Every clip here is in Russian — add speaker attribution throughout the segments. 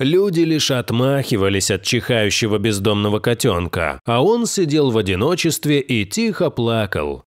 Speaker 1: Люди лишь отмахивались от чихающего бездомного котенка, а он сидел в одиночестве и тихо плакал.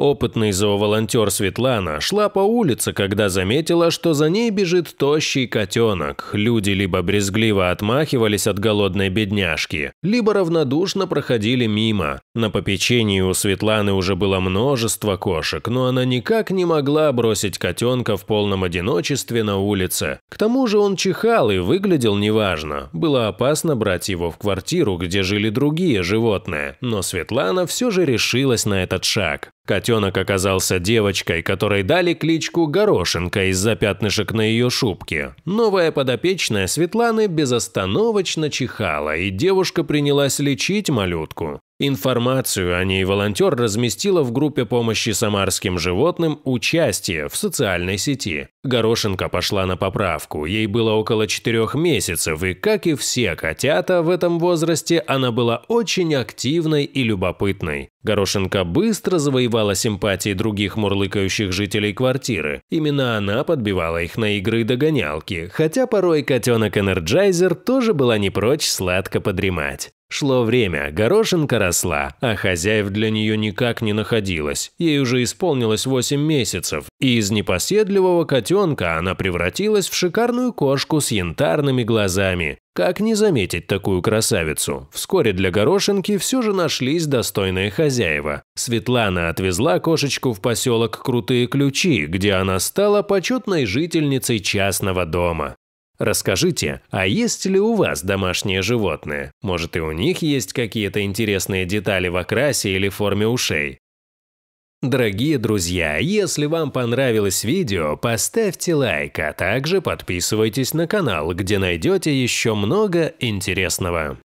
Speaker 1: Опытный зооволонтер Светлана шла по улице, когда заметила, что за ней бежит тощий котенок. Люди либо брезгливо отмахивались от голодной бедняжки, либо равнодушно проходили мимо. На попечении у Светланы уже было множество кошек, но она никак не могла бросить котенка в полном одиночестве на улице. К тому же он чихал и выглядел неважно. Было опасно брать его в квартиру, где жили другие животные, но Светлана все же решилась на этот шаг. Котенок оказался девочкой, которой дали кличку Горошинка из-за пятнышек на ее шубке. Новая подопечная Светланы безостановочно чихала, и девушка принялась лечить малютку. Информацию о ней волонтер разместила в группе помощи самарским животным «Участие» в социальной сети. Горошенко пошла на поправку, ей было около четырех месяцев, и, как и все котята в этом возрасте, она была очень активной и любопытной. Горошенко быстро завоевала симпатии других мурлыкающих жителей квартиры. Именно она подбивала их на игры и догонялки, хотя порой котенок-энерджайзер тоже была не прочь сладко подремать. Шло время, горошинка росла, а хозяев для нее никак не находилось. Ей уже исполнилось 8 месяцев, и из непоседливого котенка она превратилась в шикарную кошку с янтарными глазами. Как не заметить такую красавицу? Вскоре для горошинки все же нашлись достойные хозяева. Светлана отвезла кошечку в поселок Крутые Ключи, где она стала почетной жительницей частного дома. Расскажите, а есть ли у вас домашние животные? Может и у них есть какие-то интересные детали в окрасе или форме ушей? Дорогие друзья, если вам понравилось видео, поставьте лайк, а также подписывайтесь на канал, где найдете еще много интересного.